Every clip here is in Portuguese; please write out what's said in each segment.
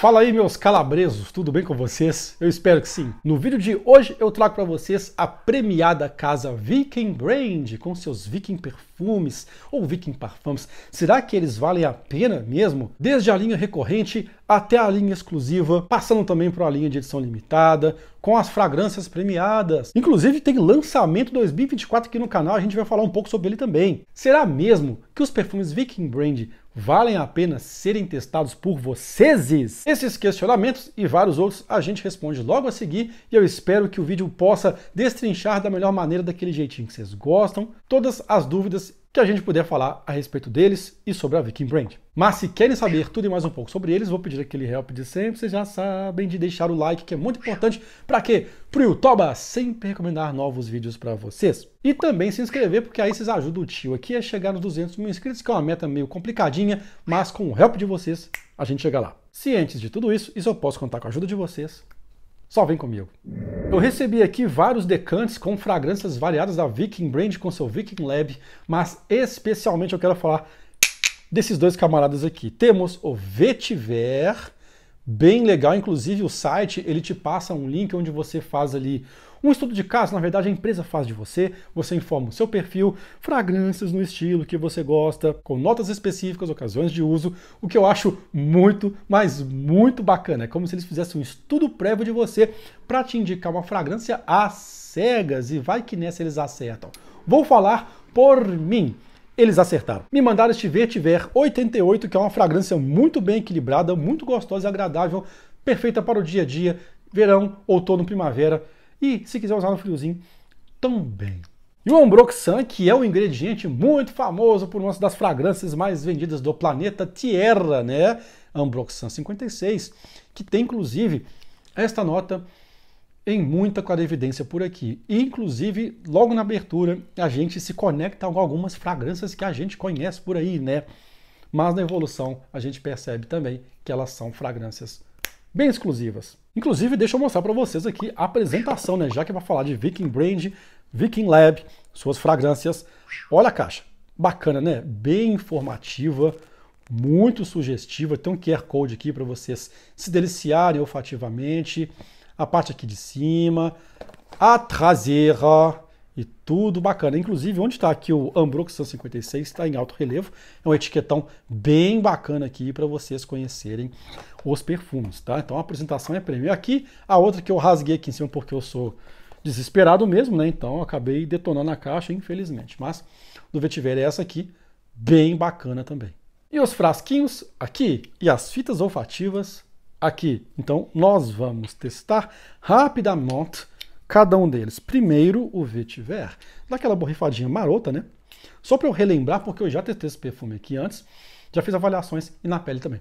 Fala aí, meus calabresos, tudo bem com vocês? Eu espero que sim. No vídeo de hoje eu trago para vocês a premiada casa Viking Brand com seus Viking Perfumes. Perfumes ou Viking Parfums, será que eles valem a pena mesmo? Desde a linha recorrente até a linha exclusiva, passando também para a linha de edição limitada, com as fragrâncias premiadas. Inclusive tem lançamento 2024 aqui no canal, a gente vai falar um pouco sobre ele também. Será mesmo que os perfumes Viking Brand valem a pena serem testados por vocês? Esses questionamentos e vários outros a gente responde logo a seguir e eu espero que o vídeo possa destrinchar da melhor maneira, daquele jeitinho que vocês gostam, todas as dúvidas que a gente puder falar a respeito deles e sobre a Viking Brand. Mas se querem saber tudo e mais um pouco sobre eles, vou pedir aquele help de sempre, vocês já sabem de deixar o like, que é muito importante para quê? o Toba sempre recomendar novos vídeos para vocês. E também se inscrever, porque aí vocês ajudam o tio aqui a chegar nos 200 mil inscritos, que é uma meta meio complicadinha, mas com o help de vocês, a gente chega lá. Cientes de tudo isso, e só posso contar com a ajuda de vocês, só vem comigo. Eu recebi aqui vários decantes com fragrâncias variadas da Viking Brand com seu Viking Lab, mas especialmente eu quero falar desses dois camaradas aqui. Temos o Vetiver, bem legal, inclusive o site, ele te passa um link onde você faz ali um estudo de caso, na verdade, a empresa faz de você, você informa o seu perfil, fragrâncias no estilo que você gosta, com notas específicas, ocasiões de uso, o que eu acho muito, mas muito bacana. É como se eles fizessem um estudo prévio de você para te indicar uma fragrância às cegas e vai que nessa eles acertam. Vou falar por mim eles acertaram. Me mandaram este Vetiver 88, que é uma fragrância muito bem equilibrada, muito gostosa e agradável, perfeita para o dia a dia, verão, outono, primavera. E se quiser usar no friozinho, também. E o Ambroxan, que é um ingrediente muito famoso por uma das fragrâncias mais vendidas do planeta Tierra, né? Ambroxan 56, que tem inclusive esta nota em muita clara evidência por aqui. E, inclusive, logo na abertura, a gente se conecta com algumas fragrâncias que a gente conhece por aí, né? Mas na evolução a gente percebe também que elas são fragrâncias bem exclusivas. Inclusive, deixa eu mostrar para vocês aqui a apresentação, né? Já que vai falar de Viking Brand, Viking Lab, suas fragrâncias. Olha a caixa. Bacana, né? Bem informativa, muito sugestiva. Tem um QR Code aqui para vocês se deliciarem olfativamente. A parte aqui de cima, a traseira, e tudo bacana. Inclusive, onde está aqui o Ambrox 156, está em alto relevo. É um etiquetão bem bacana aqui para vocês conhecerem os perfumes, tá? Então a apresentação é prêmio. Aqui, a outra que eu rasguei aqui em cima porque eu sou desesperado mesmo, né? Então acabei detonando a caixa, infelizmente. Mas do Vetiver é essa aqui, bem bacana também. E os frasquinhos aqui e as fitas olfativas aqui. Então nós vamos testar rapidamente cada um deles. Primeiro, o vetiver. Dá aquela borrifadinha marota, né? Só para eu relembrar, porque eu já testei esse perfume aqui antes, já fiz avaliações e na pele também.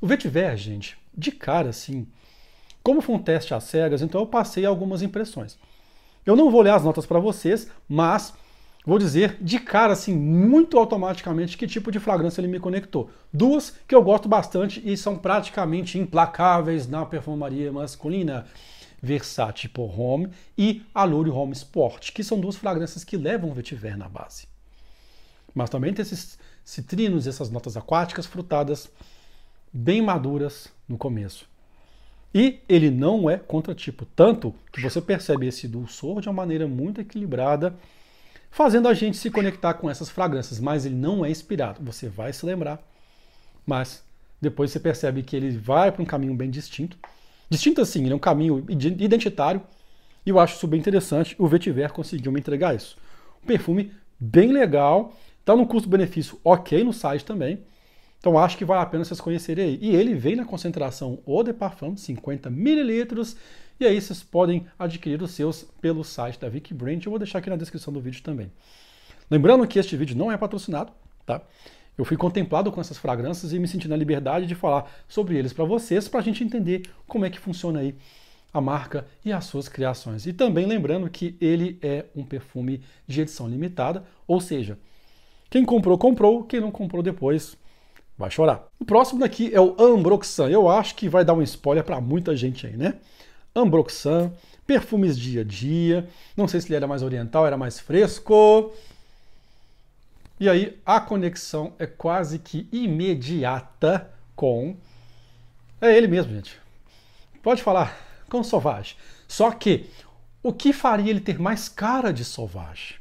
O vetiver, gente, de cara assim, como foi um teste às cegas, então eu passei algumas impressões. Eu não vou ler as notas para vocês, mas vou dizer de cara assim, muito automaticamente, que tipo de fragrância ele me conectou. Duas que eu gosto bastante e são praticamente implacáveis na perfumaria masculina. Versace Pour tipo Home e Allure Home Sport, que são duas fragrâncias que levam vetiver na base. Mas também tem esses citrinos, essas notas aquáticas frutadas bem maduras no começo. E ele não é contratipo, tanto que você percebe esse dulçor de uma maneira muito equilibrada, fazendo a gente se conectar com essas fragrâncias, mas ele não é inspirado. Você vai se lembrar, mas depois você percebe que ele vai para um caminho bem distinto. Distinto assim, ele é um caminho identitário e eu acho isso bem interessante. O Vetiver conseguiu me entregar isso. Um perfume bem legal, está no custo-benefício ok no site também. Então acho que vale a pena vocês conhecerem aí. E ele vem na concentração Eau de Parfum, 50 mililitros. E aí vocês podem adquirir os seus pelo site da Vicky Brand. Eu vou deixar aqui na descrição do vídeo também. Lembrando que este vídeo não é patrocinado, tá? Eu fui contemplado com essas fragrâncias e me senti na liberdade de falar sobre eles para vocês, para a gente entender como é que funciona aí a marca e as suas criações. E também lembrando que ele é um perfume de edição limitada, ou seja, quem comprou, comprou, quem não comprou depois vai chorar. O próximo daqui é o Ambroxan. Eu acho que vai dar um spoiler para muita gente aí, né? Ambroxan, perfumes dia a dia. Não sei se ele era mais oriental, era mais fresco. E aí a conexão é quase que imediata com. É ele mesmo, gente. Pode falar, com Sauvage. Só que o que faria ele ter mais cara de Sauvage?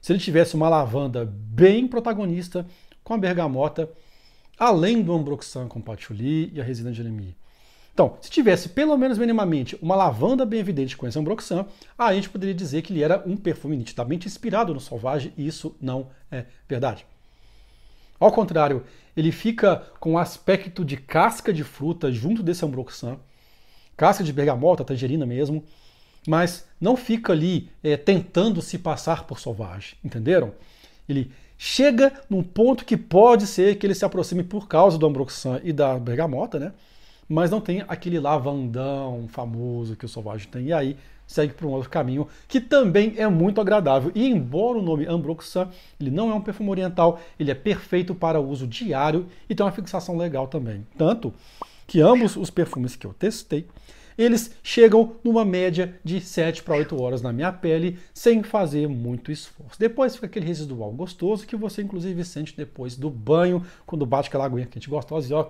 Se ele tivesse uma lavanda bem protagonista, com a bergamota, além do Ambroxan com patchouli e a resina de Jeremy. Então, se tivesse pelo menos minimamente uma lavanda bem evidente com ambroxan, a gente poderia dizer que ele era um perfume nitidamente inspirado no Sauvage, e isso não é verdade. Ao contrário, ele fica com o aspecto de casca de fruta junto desse Ambroxan, casca de bergamota, tangerina mesmo, mas não fica ali é, tentando se passar por Sauvage, entenderam? Ele chega num ponto que pode ser que ele se aproxime por causa do Ambroxan e da bergamota, né? mas não tem aquele lavandão famoso que o Selvagem tem. E aí segue para um outro caminho que também é muito agradável. E embora o nome Ambroxan, ele não é um perfume oriental, ele é perfeito para uso diário e tem uma fixação legal também. Tanto que ambos os perfumes que eu testei, eles chegam numa média de 7 para 8 horas na minha pele sem fazer muito esforço. Depois fica aquele residual gostoso que você inclusive sente depois do banho, quando bate aquela aguinha quente gostosa e ó,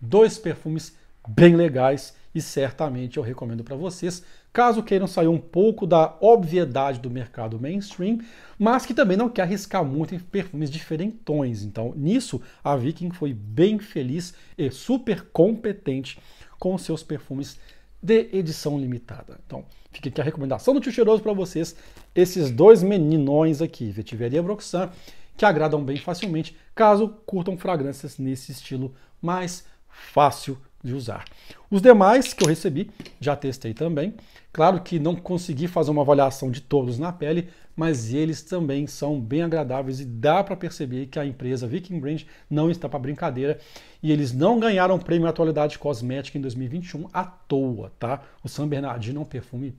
Dois perfumes bem legais e certamente eu recomendo para vocês, caso queiram sair um pouco da obviedade do mercado mainstream, mas que também não quer arriscar muito em perfumes diferentões. Então, nisso, a Viking foi bem feliz e super competente com seus perfumes de edição limitada. Então, fica aqui a recomendação do Tio Cheiroso para vocês, esses dois meninões aqui, Vetiveria Broxan, que agradam bem facilmente, caso curtam fragrâncias nesse estilo mais fácil de usar. Os demais que eu recebi, já testei também. Claro que não consegui fazer uma avaliação de todos na pele, mas eles também são bem agradáveis e dá para perceber que a empresa Viking Brand não está para brincadeira e eles não ganharam o prêmio Atualidade Cosmética em 2021 à toa, tá? O San Bernardino é um perfume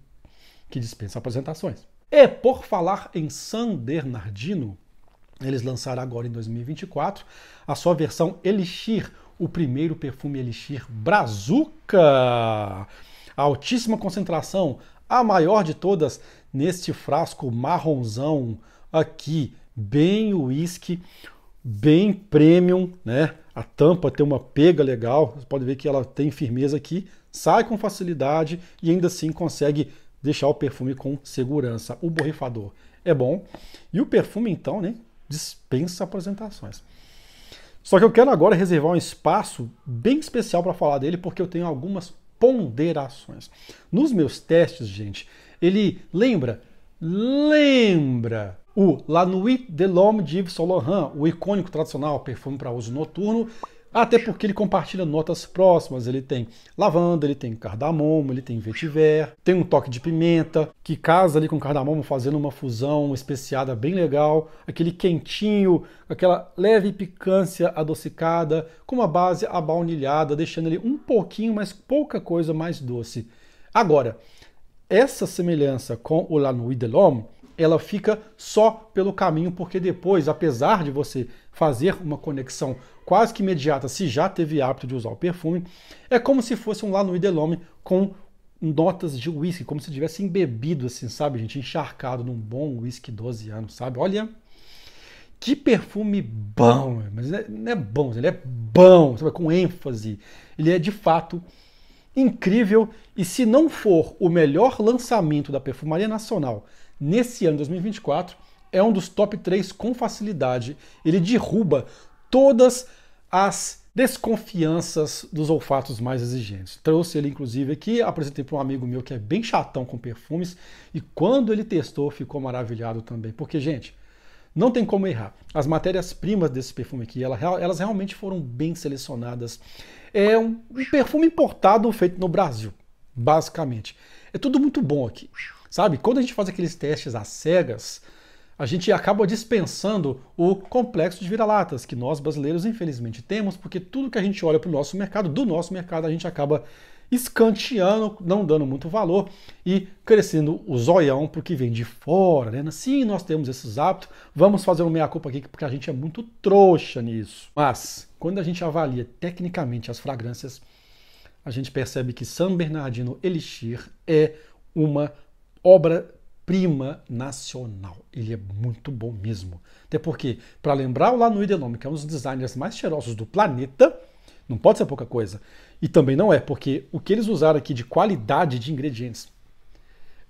que dispensa apresentações. E por falar em San Bernardino, eles lançaram agora em 2024 a sua versão Elixir, o primeiro perfume Elixir Brazuca. A altíssima concentração, a maior de todas, neste frasco marronzão aqui, bem whisky, bem premium, né? A tampa tem uma pega legal, você pode ver que ela tem firmeza aqui, sai com facilidade e ainda assim consegue deixar o perfume com segurança. O borrifador é bom e o perfume então, né, dispensa apresentações. Só que eu quero agora reservar um espaço bem especial para falar dele, porque eu tenho algumas ponderações. Nos meus testes, gente, ele lembra, lembra o La Nuit de l'Homme de Saint Laurent, o icônico tradicional perfume para uso noturno, até porque ele compartilha notas próximas, ele tem lavanda, ele tem cardamomo, ele tem vetiver, tem um toque de pimenta, que casa ali com cardamomo fazendo uma fusão especiada bem legal, aquele quentinho, aquela leve picância adocicada, com uma base abaunilhada, deixando ele um pouquinho, mas pouca coisa mais doce. Agora, essa semelhança com o Lanouis de l'Homme ela fica só pelo caminho, porque depois, apesar de você fazer uma conexão quase que imediata, se já teve hábito de usar o perfume, é como se fosse um Lanui Delhomme com notas de uísque, como se tivesse embebido, assim, sabe, gente, encharcado num bom uísque 12 anos, sabe? Olha, que perfume bom, mas é, não é bom, ele é bom, sabe, com ênfase. Ele é de fato incrível e se não for o melhor lançamento da perfumaria nacional nesse ano 2024 é um dos top 3 com facilidade. Ele derruba todas as desconfianças dos olfatos mais exigentes. Trouxe ele, inclusive, aqui, apresentei para um amigo meu que é bem chatão com perfumes, e quando ele testou, ficou maravilhado também. Porque, gente, não tem como errar. As matérias-primas desse perfume aqui, elas realmente foram bem selecionadas. É um perfume importado feito no Brasil, basicamente. É tudo muito bom aqui. Sabe? Quando a gente faz aqueles testes às cegas, a gente acaba dispensando o complexo de vira-latas, que nós brasileiros infelizmente temos, porque tudo que a gente olha para o nosso mercado, do nosso mercado, a gente acaba escanteando, não dando muito valor e crescendo o zoião porque vem de fora, né? Sim, nós temos esses hábitos, vamos fazer uma meia-culpa aqui porque a gente é muito trouxa nisso. Mas, quando a gente avalia tecnicamente as fragrâncias, a gente percebe que San Bernardino Elixir é uma obra-prima nacional. Ele é muito bom mesmo. Até porque, para lembrar o Lano Idelome, que é um dos designers mais cheirosos do planeta, não pode ser pouca coisa. E também não é, porque o que eles usaram aqui de qualidade de ingredientes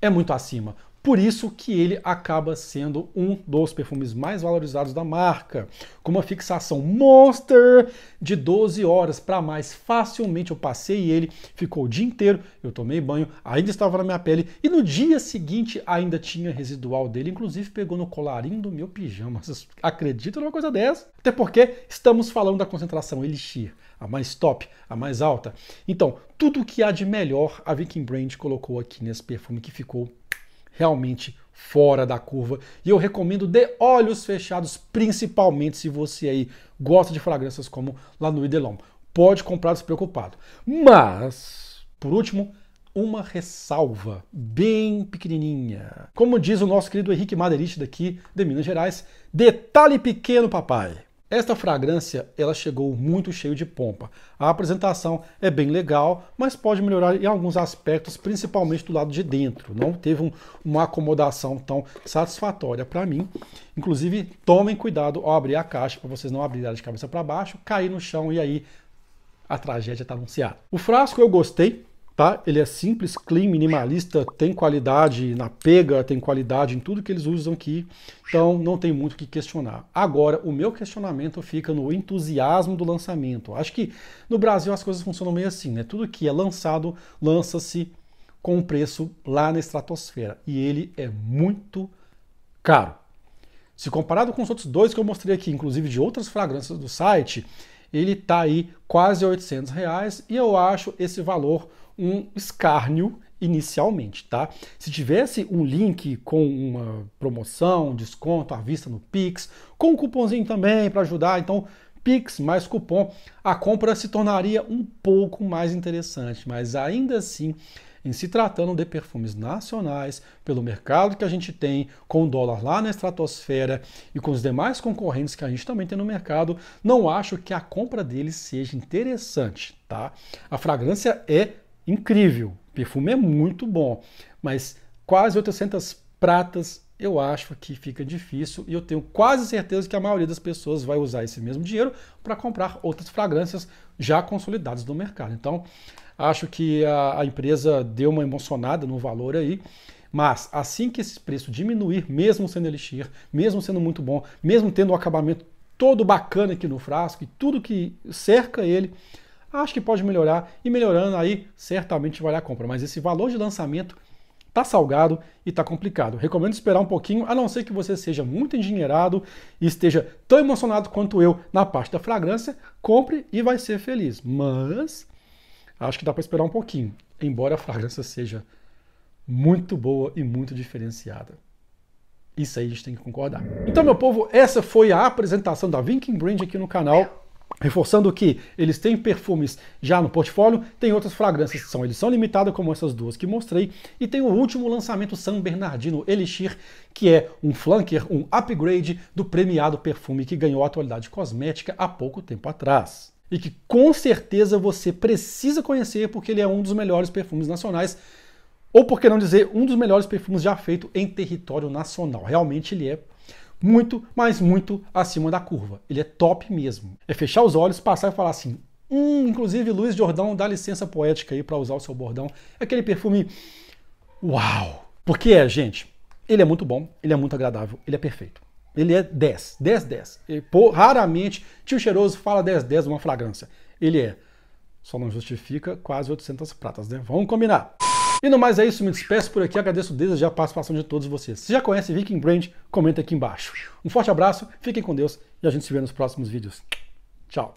é muito acima. Por isso que ele acaba sendo um dos perfumes mais valorizados da marca, com uma fixação monster de 12 horas para mais. Facilmente eu passei ele, ficou o dia inteiro, eu tomei banho, ainda estava na minha pele e no dia seguinte ainda tinha residual dele, inclusive pegou no colarinho do meu pijama. Vocês acreditam numa coisa dessa? Até porque estamos falando da concentração Elixir, a mais top, a mais alta. Então, tudo o que há de melhor a Viking Brand colocou aqui nesse perfume que ficou realmente fora da curva. E eu recomendo de olhos fechados, principalmente se você aí gosta de fragrâncias como La Nuit de L'Homme. Pode comprar despreocupado. Mas, por último, uma ressalva bem pequenininha. Como diz o nosso querido Henrique Maderich daqui de Minas Gerais, detalhe pequeno, papai. Esta fragrância ela chegou muito cheio de pompa. A apresentação é bem legal, mas pode melhorar em alguns aspectos, principalmente do lado de dentro. Não teve um, uma acomodação tão satisfatória para mim. Inclusive, tomem cuidado ao abrir a caixa para vocês não abrirem de cabeça para baixo, cair no chão e aí a tragédia está anunciada. O frasco eu gostei, Tá? Ele é simples, clean, minimalista, tem qualidade na pega, tem qualidade em tudo que eles usam aqui, então não tem muito o que questionar. Agora, o meu questionamento fica no entusiasmo do lançamento. Acho que no Brasil as coisas funcionam meio assim, né? Tudo que é lançado, lança-se com um preço lá na estratosfera, e ele é muito caro. Se comparado com os outros dois que eu mostrei aqui, inclusive de outras fragrâncias do site, ele está aí quase 800 reais e eu acho esse valor um escárnio inicialmente, tá? Se tivesse um link com uma promoção, um desconto à vista no Pix, com um cupomzinho também para ajudar, então Pix mais cupom, a compra se tornaria um pouco mais interessante, mas ainda assim, em se tratando de perfumes nacionais, pelo mercado que a gente tem, com o dólar lá na estratosfera e com os demais concorrentes que a gente também tem no mercado, não acho que a compra deles seja interessante, tá? A fragrância é incrível. O perfume é muito bom, mas quase 800 pratas eu acho que fica difícil e eu tenho quase certeza que a maioria das pessoas vai usar esse mesmo dinheiro para comprar outras fragrâncias já consolidadas no mercado. Então, acho que a, a, empresa deu uma emocionada no valor aí, mas assim que esse preço diminuir, mesmo sendo elixir, mesmo sendo muito bom, mesmo tendo o um acabamento todo bacana aqui no frasco e tudo que cerca ele, acho que pode melhorar e melhorando aí certamente vale a compra. Mas esse valor de lançamento tá salgado e tá complicado. Recomendo esperar um pouquinho, a não ser que você seja muito engenheirado e esteja tão emocionado quanto eu na parte da fragrância, compre e vai ser feliz. Mas acho que dá para esperar um pouquinho, embora a fragrância seja muito boa e muito diferenciada. Isso aí a gente tem que concordar. Então, meu povo, essa foi a apresentação da Vinking Brand aqui no canal. Reforçando que eles têm perfumes já no portfólio, tem outras fragrâncias que são edição limitada, como essas duas que mostrei, e tem o último lançamento San Bernardino Elixir, que é um flanker, um upgrade do premiado perfume que ganhou a atualidade cosmética há pouco tempo atrás. E que com certeza você precisa conhecer, porque ele é um dos melhores perfumes nacionais, ou por que não dizer, um dos melhores perfumes já feito em território nacional. Realmente ele é muito, mas muito acima da curva. Ele é top mesmo. É fechar os olhos, passar e falar assim: hum, inclusive Luiz Jordão dá licença poética aí para usar o seu bordão. É aquele perfume. Uau! Porque é, gente, ele é muito bom, ele é muito agradável, ele é perfeito. Ele é 10, 10, 10. E, pô, raramente tio cheiroso fala 10, 10 uma fragrância. Ele é. Só não justifica quase 800 pratas, né? Vamos combinar. E no mais é isso, me despeço por aqui, agradeço desde já a participação de todos vocês. Se já conhece Viking Brand, comenta aqui embaixo. Um forte abraço, fiquem com Deus e a gente se vê nos próximos vídeos. Tchau!